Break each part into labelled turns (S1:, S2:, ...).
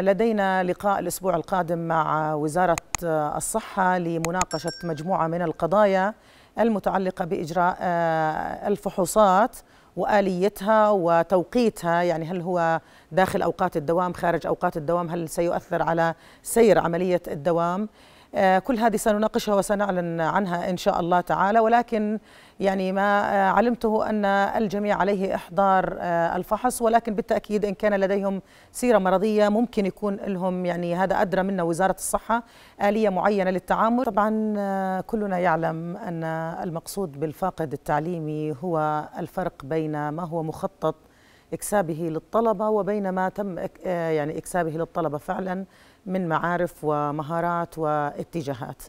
S1: لدينا لقاء الأسبوع القادم مع وزارة الصحة لمناقشة مجموعة من القضايا المتعلقة بإجراء آه، الفحوصات وآليتها وتوقيتها يعني هل هو داخل أوقات الدوام خارج أوقات الدوام هل سيؤثر على سير عملية الدوام آه، كل هذه سنناقشها وسنعلن عنها إن شاء الله تعالى ولكن يعني ما آه، علمته أن الجميع عليه إحضار آه، الفحص ولكن بالتأكيد إن كان لديهم سيرة مرضية ممكن يكون لهم يعني هذا أدرى منا وزارة الصحة آلية معينة للتعامل طبعا كلنا يعلم أن المقصود بالفاقد التعليمي هو الفرق بين ما هو مخطط إكسابه للطلبة وبين ما تم يعني إكسابه للطلبة فعلا من معارف ومهارات واتجاهات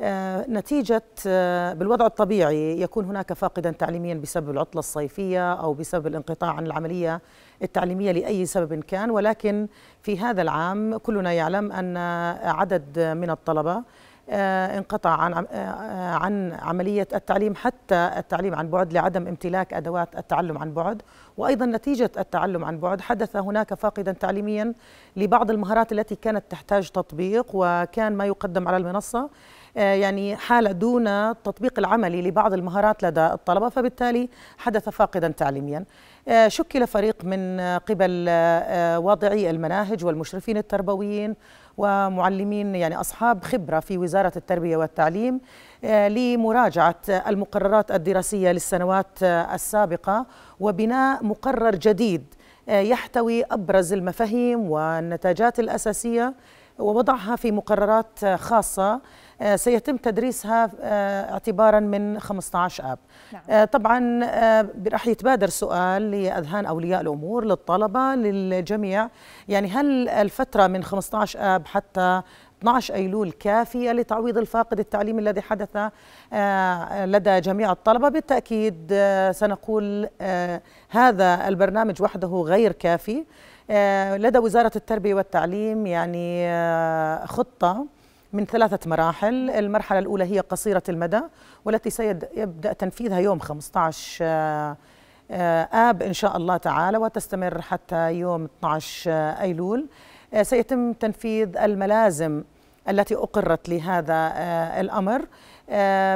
S1: آه، نتيجة آه، بالوضع الطبيعي يكون هناك فاقدا تعليميا بسبب العطلة الصيفية أو بسبب الانقطاع عن العملية التعليمية لأي سبب كان ولكن في هذا العام كلنا يعلم أن عدد من الطلبة آه، انقطع عن آه، عن عمليه التعليم حتى التعليم عن بعد لعدم امتلاك ادوات التعلم عن بعد وايضا نتيجه التعلم عن بعد حدث هناك فاقدا تعليميا لبعض المهارات التي كانت تحتاج تطبيق وكان ما يقدم على المنصه آه، يعني حاله دون التطبيق العملي لبعض المهارات لدى الطلبه فبالتالي حدث فاقدا تعليميا شكل فريق من قبل واضعي المناهج والمشرفين التربويين ومعلمين يعني أصحاب خبرة في وزارة التربية والتعليم آه، لمراجعة المقررات الدراسية للسنوات آه، السابقة وبناء مقرر جديد آه، يحتوي أبرز المفاهيم والنتاجات الأساسية ووضعها في مقررات خاصة آه، سيتم تدريسها آه، اعتبارا من 15 اب نعم. آه، طبعا راح يتبادر سؤال لاذهان اولياء الامور للطلبه للجميع يعني هل الفتره من 15 اب حتى 12 ايلول كافيه لتعويض الفاقد التعليمي الذي حدث لدى جميع الطلبه بالتاكيد سنقول هذا البرنامج وحده غير كافي آه، لدى وزارة التربية والتعليم يعني آه، خطة من ثلاثة مراحل المرحلة الأولى هي قصيرة المدى والتي سيبدأ تنفيذها يوم 15 آه، آب إن شاء الله تعالى وتستمر حتى يوم 12 أيلول سيتم تنفيذ الملازم التي أقرت لهذا الأمر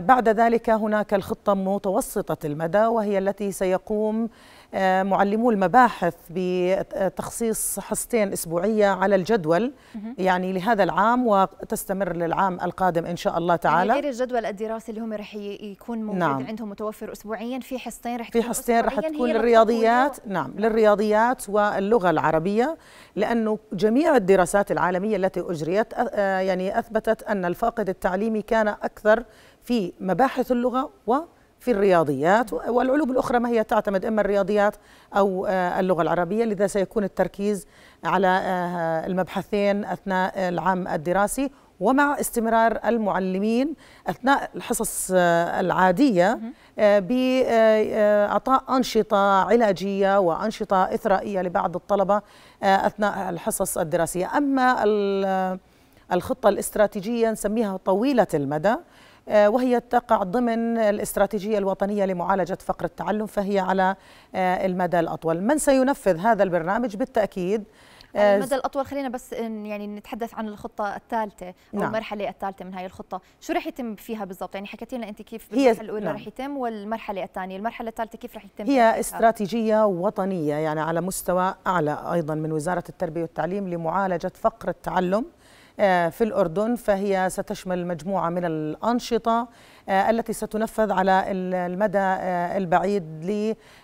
S1: بعد ذلك هناك الخطة متوسطة المدى وهي التي سيقوم آه، معلمو المباحث بتخصيص حصتين اسبوعيه على الجدول يعني لهذا العام وتستمر للعام القادم ان شاء الله يعني تعالى يعني غير
S2: الجدول الدراسي اللي هم رح يكون موجود نعم. عندهم متوفر اسبوعيا في حصتين رح في حصتين رح تكون للرياضيات
S1: نعم،, نعم للرياضيات واللغه العربيه لانه جميع الدراسات العالميه التي اجريت آه، يعني اثبتت ان الفاقد التعليمي كان اكثر في مباحث اللغه و في الرياضيات والعلوم الأخرى ما هي تعتمد إما الرياضيات أو آه، اللغة العربية لذا سيكون التركيز على آه، المبحثين أثناء العام الدراسي ومع استمرار المعلمين اثناء الحصص آه، العاديه باعطاء انشطه علاجيه وانشطه اثرائيه لبعض الطلبه اثناء الحصص الدراسيه اما الخطه الاستراتيجيه نسميها طويله المدى آه، وهي تقع ضمن الاستراتيجية الوطنية لمعالجة فقر التعلم فهي على آه، المدى الأطول من سينفذ هذا البرنامج بالتأكيد آه، المدى
S2: الاطول خلينا بس يعني نتحدث عن الخطه الثالثه او نعم. المرحله الثالثه من هاي الخطه شو رح يتم فيها بالضبط يعني حكيتي لنا انت كيف هي الاولى نعم. رح يتم والمرحله الثانيه المرحله الثالثه كيف رح يتم هي
S1: استراتيجيه وطنيه يعني على مستوى اعلى ايضا من وزاره التربيه والتعليم لمعالجه فقر التعلم آه، في الأردن فهي ستشمل مجموعة من الأنشطة آه، التي ستنفذ على المدى آه، البعيد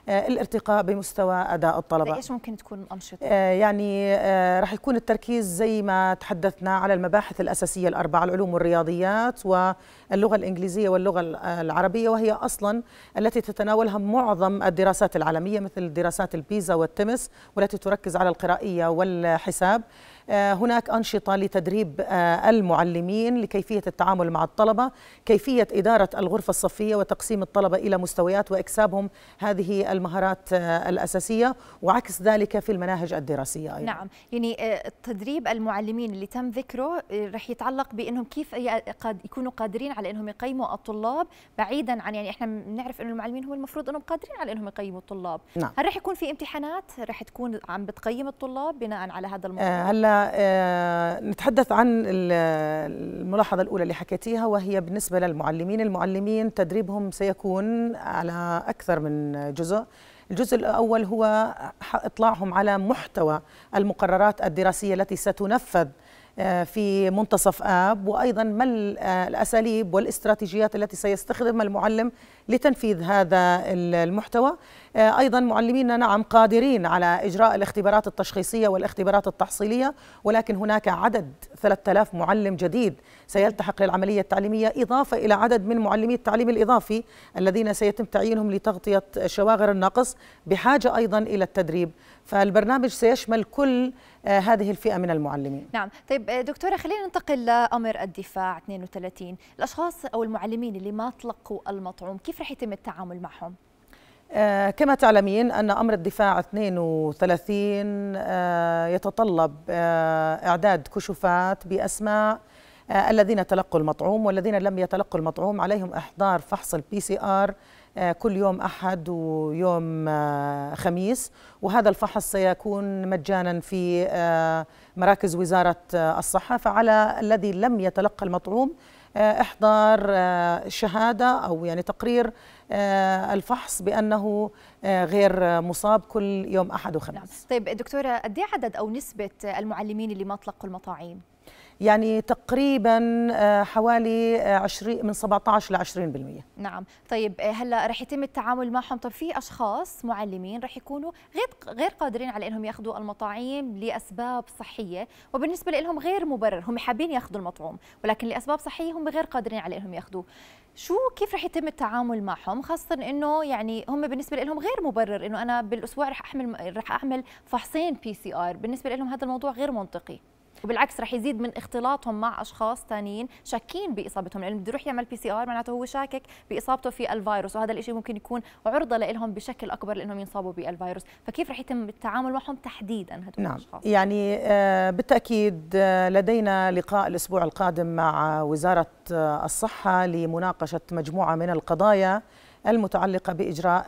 S1: للارتقاء بمستوى أداء الطلبة إيش
S2: ممكن تكون الأنشطة؟ يعني
S1: رح يكون التركيز زي ما تحدثنا على المباحث الأساسية الأربعة العلوم والرياضيات واللغة الإنجليزية واللغة العربية وهي أصلا التي تتناولها معظم الدراسات العالمية مثل دراسات البيزا والتمس والتي تركز على القرائية والحساب آه، هناك أنشطة لتدريب آه، المعلمين لكيفية التعامل مع الطلبة كيفية إدارة الغرفة الصفية وتقسيم الطلبة إلى مستويات وإكسابهم هذه المهارات آه، الأساسية وعكس ذلك في المناهج الدراسية أيضا نعم
S2: يعني تدريب المعلمين اللي تم ذكره رح يتعلق بأنهم كيف يكونوا قادرين على أنهم يقيموا الطلاب بعيدا عن يعني احنا بنعرف انه المعلمين هم المفروض انهم قادرين على انهم يقيموا الطلاب نعم. هل رح يكون في امتحانات رح تكون عم بتقيم الطلاب بناء على هذا الموضوع هلا
S1: آه، نتحدث عن الملاحظة الأولى اللي حكيتيها وهي بالنسبة للمعلمين المعلمين تدريبهم سيكون على أكثر من جزء الجزء الأول هو إطلاعهم على محتوى المقررات الدراسية التي ستنفذ آه، في منتصف آب وأيضا ما آه، الأساليب والاستراتيجيات التي سيستخدمها المعلم لتنفيذ هذا المحتوى آه، أيضا معلمينا نعم قادرين على إجراء الاختبارات التشخيصية والاختبارات التحصيلية ولكن هناك عدد 3000 معلم جديد سيلتحق للعملية التعليمية إضافة إلى عدد من معلمي التعليم الإضافي الذين سيتم تعيينهم لتغطية شواغر النقص بحاجة أيضا إلى التدريب فالبرنامج سيشمل كل آه، هذه الفئة من المعلمين
S2: نعم طيب آه، دكتورة خلينا ننتقل لأمر الدفاع 32 الأشخاص أو المعلمين اللي ما تلقوا المطعوم كيف رح يتم التعامل معهم؟
S1: آه، كما تعلمين أن أمر الدفاع 32 يتطلب إعداد كشوفات بأسماء الذين تلقوا المطعوم والذين لم يتلقوا المطعوم عليهم إحضار فحص البي سي آر آه، كل يوم أحد ويوم آه، خميس وهذا الفحص سيكون مجانا في آه، مراكز وزارة الصحة فعلى الذي لم يتلقى المطعوم احضار شهاده او يعني تقرير الفحص بانه غير مصاب كل يوم احد وخميس. نعم.
S2: طيب دكتوره قد إيه عدد او نسبه المعلمين اللي ما تلقوا المطاعيم؟
S1: يعني تقريبا آه، حوالي 20 آه، من 17 ل 20%
S2: نعم طيب آه، هلا رح يتم التعامل معهم طب في اشخاص معلمين رح يكونوا غير غير قادرين على انهم ياخذوا المطاعيم لاسباب صحيه وبالنسبه لهم غير مبرر هم حابين ياخذوا المطعوم ولكن لاسباب صحيه هم غير قادرين على انهم ياخذوه شو كيف رح يتم التعامل معهم خاصة انه يعني هم بالنسبة لهم غير مبرر انه انا بالاسبوع رح احمل رح اعمل فحصين بي سي ار بالنسبة لهم هذا الموضوع غير منطقي وبالعكس رح يزيد من اختلاطهم مع اشخاص ثانيين شاكين باصابتهم لانه بده يروح يعمل بي سي ار معناته هو شاكك باصابته في الفيروس وهذا الشيء ممكن يكون عرضه لهم بشكل اكبر لانهم ينصابوا بالفيروس فكيف رح يتم التعامل معهم تحديدا هدول نعم. الاشخاص
S1: يعني آه، بالتاكيد آه، لدينا لقاء الاسبوع القادم مع وزاره آه، الصحه لمناقشه مجموعه من القضايا المتعلقه باجراء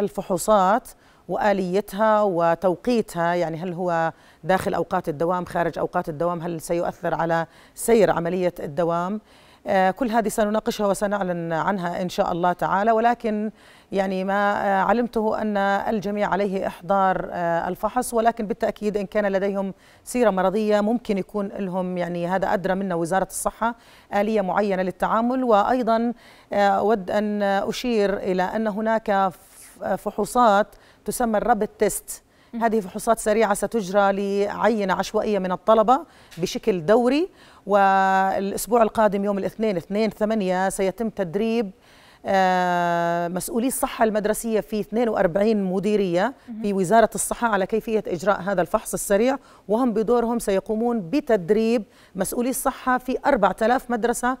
S1: الفحوصات واليتها وتوقيتها يعني هل هو داخل اوقات الدوام خارج اوقات الدوام هل سيؤثر على سير عمليه الدوام آه، كل هذه سنناقشها وسنعلن عنها ان شاء الله تعالى ولكن يعني ما آه، علمته ان الجميع عليه احضار آه، الفحص ولكن بالتاكيد ان كان لديهم سيره مرضيه ممكن يكون لهم يعني هذا ادرى منا وزاره الصحه اليه معينه للتعامل وايضا اود ان اشير الى ان هناك فحوصات تسمى الرابت تيست هذه فحوصات سريعة ستجرى لعينة عشوائية من الطلبة بشكل دوري والأسبوع القادم يوم الاثنين اثنين ثمانية سيتم تدريب آه، مسؤولي الصحة المدرسية في 42 مديرية في وزارة الصحة على كيفية إجراء هذا الفحص السريع وهم بدورهم سيقومون بتدريب مسؤولي الصحة في 4000 مدرسة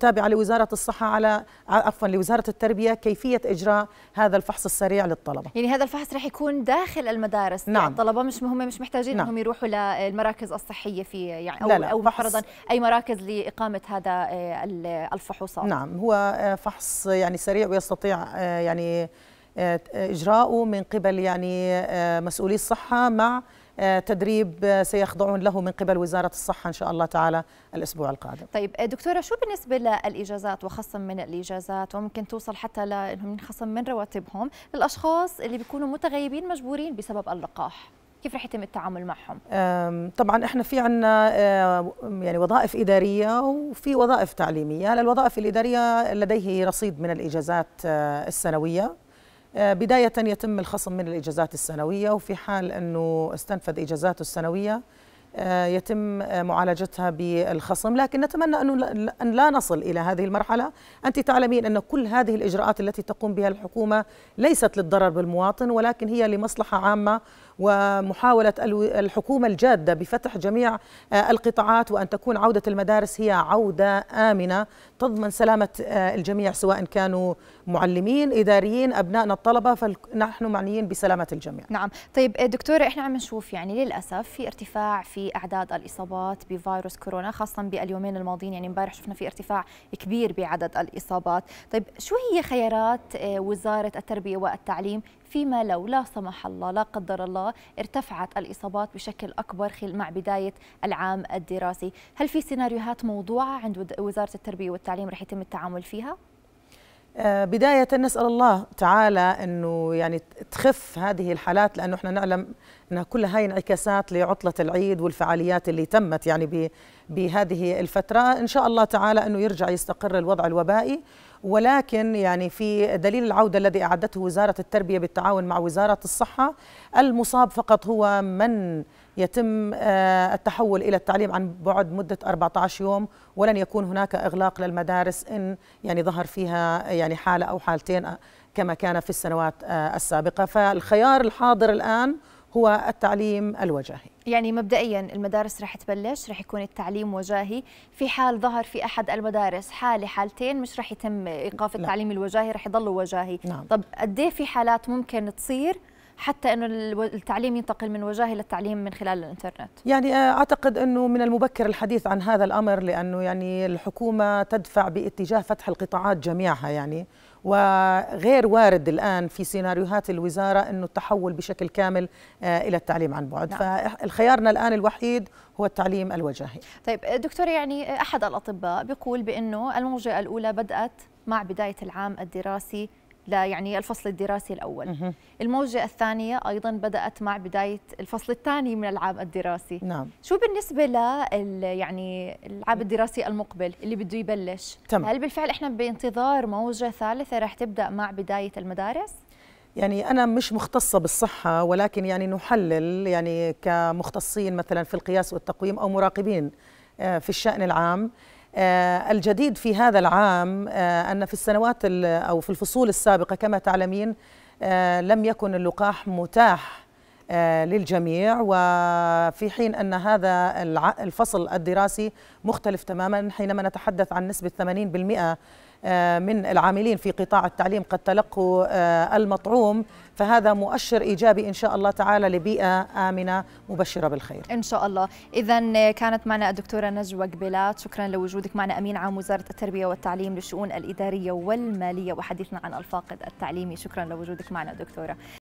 S1: تابعة لوزارة الصحة على عفوا لوزارة التربية كيفية إجراء هذا الفحص السريع للطلبة
S2: يعني هذا الفحص رح يكون داخل المدارس نعم الطلبة مش هم مش محتاجين نعم. انهم يروحوا للمراكز الصحية في يعني أو, لا لا. أو محرضا أي مراكز لإقامة هذا آه، الفحوصات نعم
S1: هو آه، فحص يعني يعني سريع ويستطيع آه، يعني آه، اجراءه من قبل يعني آه، مسؤولي الصحه مع تدريب سيخضعون له من قبل وزاره الصحه ان شاء الله تعالى الاسبوع القادم.
S2: طيب دكتوره شو بالنسبه للاجازات وخصم من الاجازات وممكن توصل حتى لانهم ينخصم من رواتبهم للاشخاص اللي بيكونوا متغيبين مجبورين بسبب اللقاح؟ كيف رح يتم التعامل معهم؟
S1: طبعا احنا في عنا يعني وظائف اداريه وفي وظائف تعليميه، الوظائف الاداريه لديه رصيد من الاجازات أه، السنويه أه، بداية يتم الخصم من الإجازات السنوية وفي حال أنه استنفذ إجازاته السنوية أه، يتم معالجتها بالخصم لكن نتمنى أنه أن لا نصل إلى هذه المرحلة أنت تعلمين أن كل هذه الإجراءات التي تقوم بها الحكومة ليست للضرر بالمواطن ولكن هي لمصلحة عامة ومحاولة الحكومة الجادة بفتح جميع آه، القطاعات وأن تكون عودة المدارس هي عودة آمنة تضمن سلامة آه، الجميع سواء كانوا معلمين إداريين أبنائنا الطلبة فنحن
S2: معنيين بسلامة الجميع نعم طيب آه، دكتورة إحنا عم نشوف يعني للأسف في ارتفاع في أعداد الإصابات بفيروس كورونا خاصة باليومين الماضيين يعني امبارح شفنا في ارتفاع كبير بعدد الإصابات طيب شو هي خيارات وزارة التربية والتعليم فيما لو لا سمح الله لا قدر الله ارتفعت الإصابات بشكل أكبر مع بداية العام الدراسي هل في سيناريوهات موضوعة عند وزارة التربية والتعليم رح يتم التعامل فيها؟
S1: آه، بداية نسأل الله تعالى أنه يعني تخف هذه الحالات لأنه احنا نعلم أنها كل هاي انعكاسات لعطلة العيد والفعاليات اللي تمت يعني بهذه الفترة إن شاء الله تعالى أنه يرجع يستقر الوضع الوبائي ولكن يعني في دليل العودة الذي أعدته وزارة التربية بالتعاون مع وزارة الصحة المصاب فقط هو من يتم آه، التحول إلى التعليم عن بعد مدة 14 يوم ولن يكون هناك إغلاق للمدارس إن يعني ظهر فيها يعني حالة أو حالتين آه، كما كان في السنوات آه، السابقة فالخيار الحاضر الآن هو التعليم الوجاهي
S2: يعني مبدئيا المدارس رح تبلش رح يكون التعليم وجاهي في حال ظهر في أحد المدارس حالة حالتين مش رح يتم إيقاف التعليم لا. الوجاهي رح يضل وجاهي نعم. طب قد إيه في حالات ممكن تصير حتى انه التعليم ينتقل من وجاهي للتعليم من خلال الانترنت
S1: يعني آه، اعتقد انه من المبكر الحديث عن هذا الامر لانه يعني الحكومه تدفع باتجاه فتح القطاعات جميعها يعني وغير وارد الآن في سيناريوهات الوزارة أنه التحول بشكل كامل آه، إلى التعليم عن بعد نعم. فخيارنا الآن الوحيد هو التعليم الوجاهي
S2: طيب دكتور يعني أحد الأطباء بيقول بأنه الموجة الأولى بدأت مع بداية العام الدراسي يعني الفصل الدراسي الأول الموجة الثانية أيضا بدأت مع بداية الفصل الثاني من العام الدراسي نعم. شو بالنسبة ل يعني العام الدراسي المقبل اللي بده يبلش تم. هل بالفعل إحنا بانتظار موجة ثالثة رح تبدأ مع بداية المدارس؟ يعني أنا مش
S1: مختصة بالصحة ولكن يعني نحلل يعني كمختصين مثلا في القياس والتقويم أو مراقبين آه، في الشأن العام آه، الجديد في هذا العام آه، أن في السنوات أو في الفصول السابقة كما تعلمين آه، لم يكن اللقاح متاح آه، للجميع وفي حين أن هذا الفصل الدراسي مختلف تماما حينما نتحدث عن نسبة 80% آه، من العاملين في قطاع التعليم قد تلقوا آه، المطعوم فهذا مؤشر ايجابي ان شاء الله تعالى لبيئه امنه مبشره بالخير.
S2: ان شاء الله، اذا كانت معنا الدكتوره نجوى قبيلات، شكرا لوجودك معنا امين عام وزاره التربيه والتعليم للشؤون الاداريه والماليه وحديثنا عن الفاقد التعليمي، شكرا لوجودك معنا دكتوره.